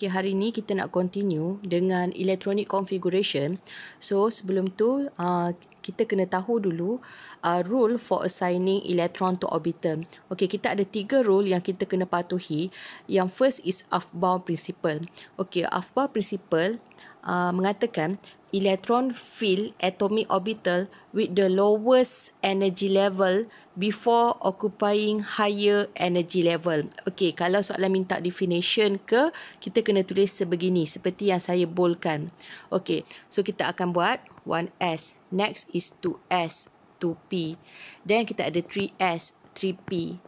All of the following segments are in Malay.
Okay, hari ni kita nak continue dengan electronic configuration. So, sebelum tu, uh, kita kena tahu dulu uh, rule for assigning electron to orbital. Okay, kita ada tiga rule yang kita kena patuhi. Yang first is Aufbau principle. Okay, Aufbau principle Uh, mengatakan electron fill atomic orbital with the lowest energy level before occupying higher energy level. Okey, kalau soalan minta definition ke, kita kena tulis sebegini seperti yang saya bolkan. Okey, so kita akan buat 1s. Next is 2s, 2p. Then kita ada 3s, 3p,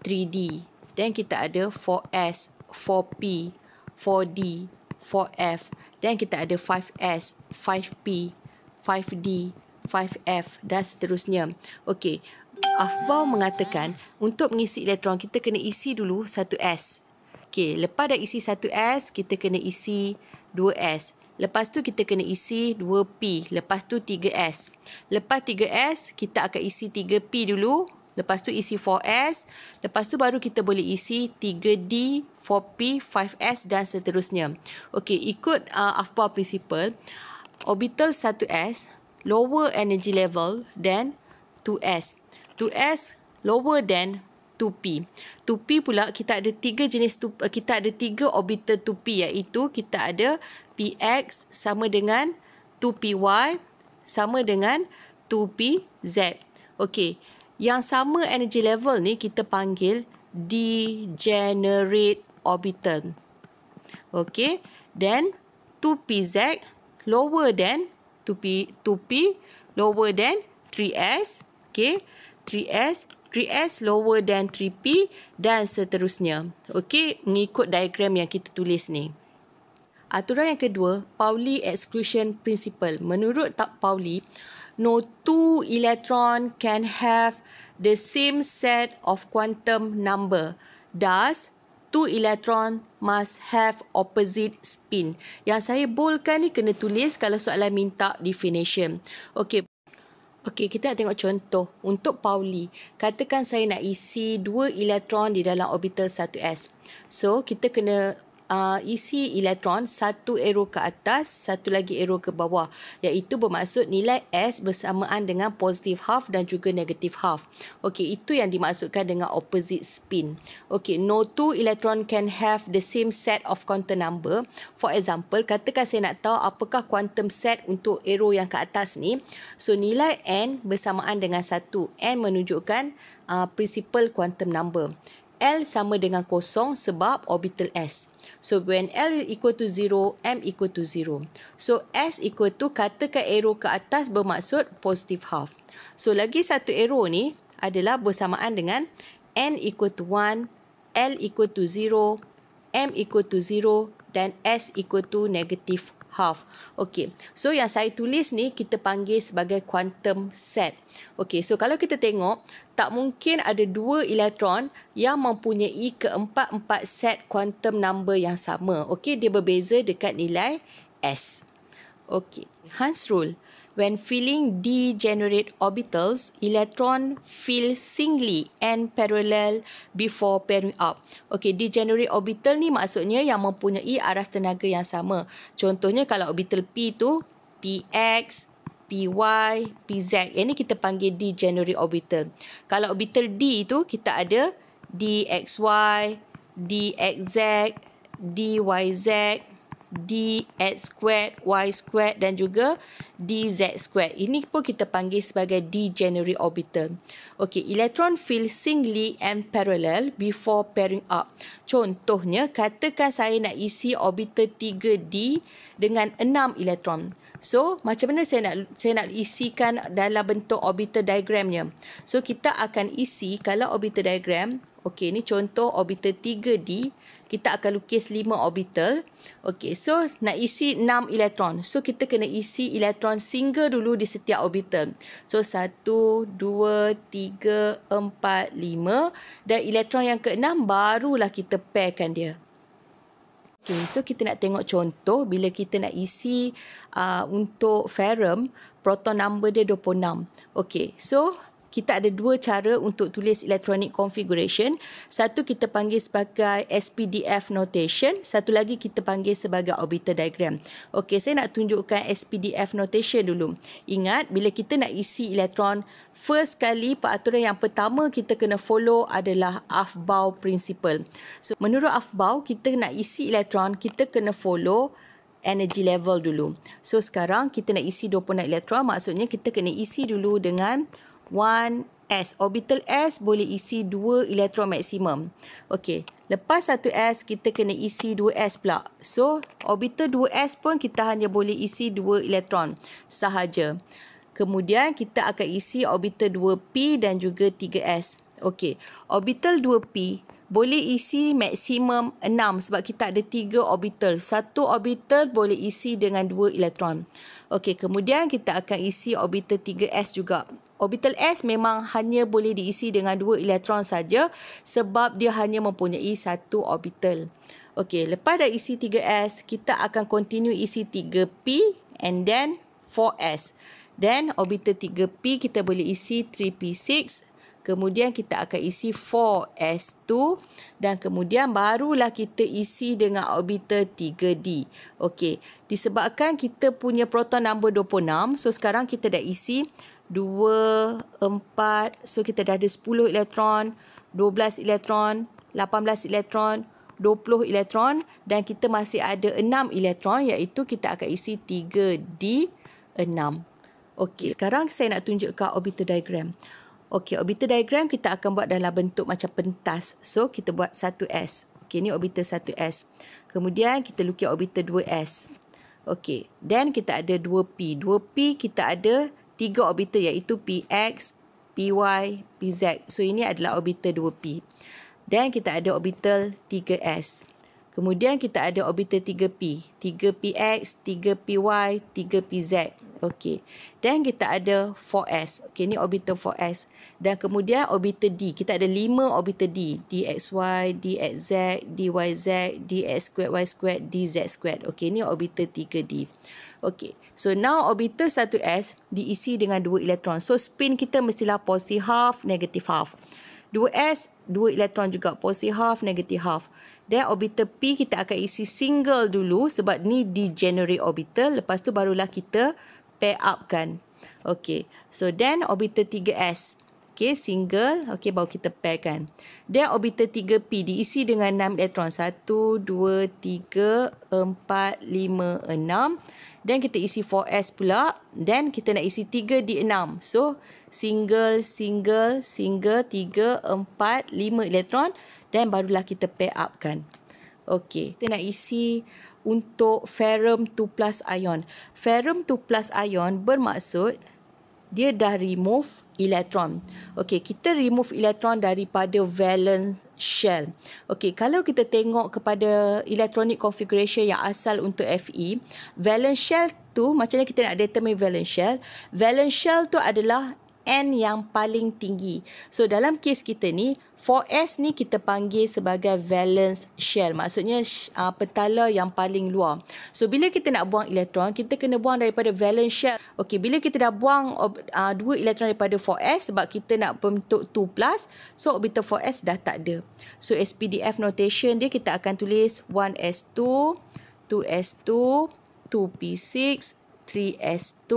3d. Then kita ada 4s, 4p, 4d. 4F. dan kita ada 5S, 5P, 5D, 5F dan seterusnya. Okey, Afbau mengatakan untuk mengisi elektron kita kena isi dulu 1S. Okey, lepas dah isi 1S, kita kena isi 2S. Lepas tu kita kena isi 2P. Lepas tu 3S. Lepas 3S, kita akan isi 3P dulu. Lepas tu isi 4S. Lepas tu baru kita boleh isi 3D, 4P, 5S dan seterusnya. Okey, ikut uh, AFPA principle, orbital 1S lower energy level than 2S. 2S lower than 2P. 2P pula kita ada tiga jenis uh, kita ada tiga orbital 2P iaitu kita ada PX sama dengan 2PY sama dengan 2PZ. Okey, yang sama energy level ni kita panggil degenerate orbital. Okay. Then 2pz lower than 2p, 2p lower than 3s. Okay. 3s, 3s lower than 3p dan seterusnya. Okay. Mengikut diagram yang kita tulis ni. Aturan yang kedua, Pauli Exclusion Principle. Menurut Pauli, Pauli, no two electron can have the same set of quantum number. Thus, two electron must have opposite spin. Yang saya bolkan ni kena tulis kalau soalan minta definition. Okay, Okey, kita nak tengok contoh untuk Pauli. Katakan saya nak isi dua elektron di dalam orbital 1s. So, kita kena uh, isi elektron satu arrow ke atas, satu lagi arrow ke bawah. Iaitu bermaksud nilai S bersamaan dengan positive half dan juga negative half. Okey, itu yang dimaksudkan dengan opposite spin. Okey, no two electron can have the same set of quantum number. For example, katakan saya nak tahu apakah quantum set untuk arrow yang ke atas ni. So, nilai N bersamaan dengan satu. N menunjukkan uh, principal quantum number. L sama dengan kosong sebab orbital S. So, when L equal to zero, M equal to zero. So, S equal to katakan arrow ke atas bermaksud positive half. So, lagi satu arrow ni adalah bersamaan dengan N equal to one, L equal to zero, M equal to zero dan S equal to negative half. Okey. So yang saya tulis ni kita panggil sebagai quantum set. Okey. So kalau kita tengok tak mungkin ada dua elektron yang mempunyai keempat-empat set quantum number yang sama. Okey, dia berbeza dekat nilai S. Okey. Hans rule when filling degenerate orbitals, electron fill singly and parallel before pairing up. Okay, degenerate orbital ni maksudnya yang mempunyai aras tenaga yang sama. Contohnya kalau orbital P tu, Px, Py, Pz. Ini kita panggil degenerate orbital. Kalau orbital D tu, kita ada Dxy, Dxz, Dyz, dx squared, y squared dan juga dz squared. Ini pun kita panggil sebagai degenerate orbital. Okey, elektron feel singly and parallel before pairing up. Contohnya, katakan saya nak isi orbital 3d dengan 6 elektron. So, macam mana saya nak saya nak isikan dalam bentuk orbital diagramnya? So, kita akan isi kalau orbital diagram, okey, ni contoh orbital 3d kita akan lukis 5 orbital. Okey, so nak isi 6 elektron. So kita kena isi elektron single dulu di setiap orbital. So 1 2 3 4 5 dan elektron yang keenam barulah kita pairkan dia. Okay, so kita nak tengok contoh bila kita nak isi uh, untuk ferum proton number dia 26. Okay, so kita ada dua cara untuk tulis electronic configuration. Satu kita panggil sebagai SPDF notation, satu lagi kita panggil sebagai orbital diagram. Okey, saya nak tunjukkan SPDF notation dulu. Ingat bila kita nak isi elektron, first kali peraturan yang pertama kita kena follow adalah Aufbau principle. So menurut Aufbau, kita nak isi elektron, kita kena follow energy level dulu. So sekarang kita nak isi 26 elektron, maksudnya kita kena isi dulu dengan 1s. Orbital s boleh isi 2 elektron maksimum. Okey. Lepas 1s, kita kena isi 2s pula. So, orbital 2s pun kita hanya boleh isi 2 elektron sahaja. Kemudian, kita akan isi orbital 2p dan juga 3s. Okey. Orbital 2p boleh isi maksimum 6 sebab kita ada 3 orbital. Satu orbital boleh isi dengan 2 elektron. Okey, kemudian kita akan isi orbital 3s juga. Orbital S memang hanya boleh diisi dengan dua elektron saja sebab dia hanya mempunyai satu orbital. Okey, lepas dah isi 3S, kita akan continue isi 3P and then 4S. Then orbital 3P kita boleh isi 3P6. Kemudian kita akan isi 4S2 dan kemudian barulah kita isi dengan orbital 3D. Okey, disebabkan kita punya proton number 26, so sekarang kita dah isi dua empat So kita dah ada sepuluh elektron, dua belas elektron, lapan belas elektron, dua puluh elektron dan kita masih ada enam elektron iaitu kita akan isi tiga d enam. Okey, ya. sekarang saya nak tunjukkan orbital diagram. Okey, orbital diagram kita akan buat dalam bentuk macam pentas. So, kita buat satu s Okey, ni orbital satu s Kemudian, kita lukis orbital dua s Okey, then kita ada dua p Dua p kita ada tiga orbital iaitu px, py, pz. So ini adalah orbital 2p. Dan kita ada orbital 3s. Kemudian kita ada orbital 3P. 3PX, 3PY, 3PZ. Okey. Dan kita ada 4S. Okey, ni orbital 4S. Dan kemudian orbital D. Kita ada 5 orbital D. DXY, DXZ, DYZ, DX squared, Y squared, DZ squared. Okey, ni orbital 3D. Okey. So, now orbital 1S diisi dengan 2 elektron. So, spin kita mestilah positive half, negative half. 2s, 2 elektron juga positive half, negative half. Then orbital P kita akan isi single dulu sebab ni degenerate orbital. Lepas tu barulah kita pair up kan. Okay, so then orbital 3s. Okay, single. Okay, baru kita pair kan. Then orbital 3p diisi dengan 6 elektron. 1, 2, 3, 4, 5, 6. Then kita isi 4S pula. Then kita nak isi 3 di 6. So single, single, single, 3, 4, 5 elektron. Then barulah kita pair up kan. Okay. Kita nak isi untuk ferum 2 plus ion. Ferum 2 plus ion bermaksud dia dah remove elektron. Okey, kita remove elektron daripada valence shell. Okey, kalau kita tengok kepada electronic configuration yang asal untuk Fe, valence shell tu macam mana kita nak determine valence shell? Valence shell tu adalah N yang paling tinggi. So dalam kes kita ni 4S ni kita panggil sebagai valence shell. Maksudnya uh, ah, petala yang paling luar. So bila kita nak buang elektron, kita kena buang daripada valence shell. Okey, bila kita dah buang uh, dua elektron daripada 4S sebab kita nak bentuk 2+, plus, so orbital 4S dah tak ada. So SPDF notation dia kita akan tulis 1S2, 2S2, 2P6, 3S2,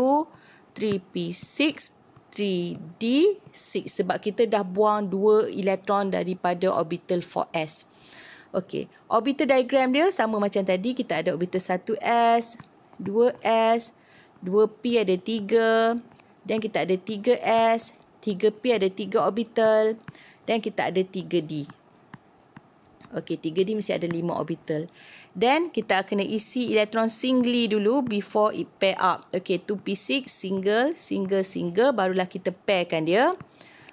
3P6 3D6 sebab kita dah buang dua elektron daripada orbital 4S. Okey, orbital diagram dia sama macam tadi kita ada orbital 1S, 2S, 2P ada 3, dan kita ada 3S, 3P ada 3 orbital, dan kita ada 3D. Okey, 3D mesti ada 5 orbital. Then kita kena isi elektron singly dulu before it pair up. Okey, 2p6 single, single, single barulah kita pairkan dia.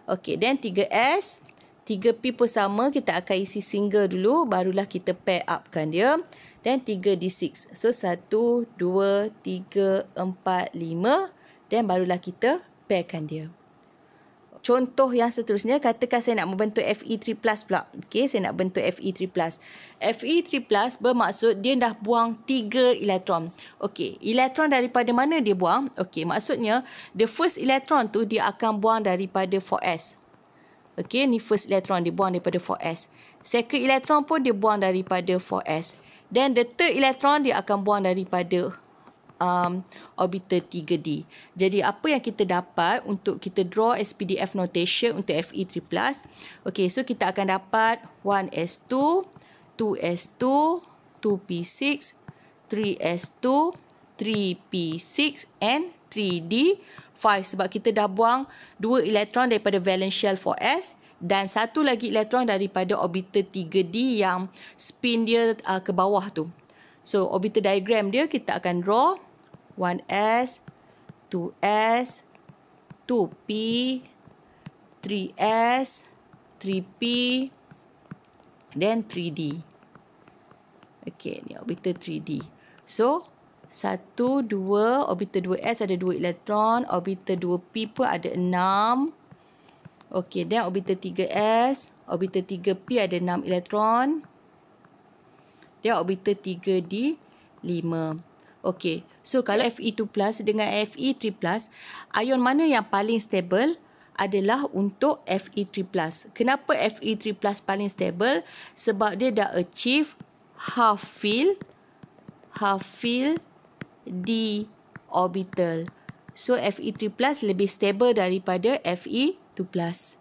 Okey, then 3s 3p pun sama kita akan isi single dulu barulah kita pair upkan dia. Then 3d6. So 1 2 3 4 5 then barulah kita pairkan dia. Contoh yang seterusnya, katakan saya nak membentuk FE3+, plus pula. Okey, saya nak bentuk FE3+. FE3+, bermaksud dia dah buang tiga elektron. Okey, elektron daripada mana dia buang? Okey, maksudnya, the first elektron tu dia akan buang daripada 4S. Okey, ni first elektron dia buang daripada 4S. Second elektron pun dia buang daripada 4S. Then the third elektron dia akan buang daripada 4 um, orbiter 3D. Jadi apa yang kita dapat untuk kita draw SPDF notation untuk FE3+, Okey, so kita akan dapat 1S2, 2S2, 2P6, 3S2, 3P6 and 3D5 sebab kita dah buang dua elektron daripada valence shell for S dan satu lagi elektron daripada orbiter 3D yang spin dia uh, ke bawah tu. So orbiter diagram dia kita akan draw 1s, 2s, 2p, 3s, 3p, then 3d. Okay, ni orbital 3d. So, 1, 2, orbital 2s ada 2 elektron, orbital 2p pun ada 6. Okay, then orbital 3s, orbital 3p ada 6 elektron. Dia orbital 3d, 5. Okey, So kalau Fe2+ dengan Fe3+, ion mana yang paling stable adalah untuk Fe3+. Kenapa Fe3+ paling stable? Sebab dia dah achieve half fill half fill d orbital. So Fe3+ lebih stable daripada Fe2+.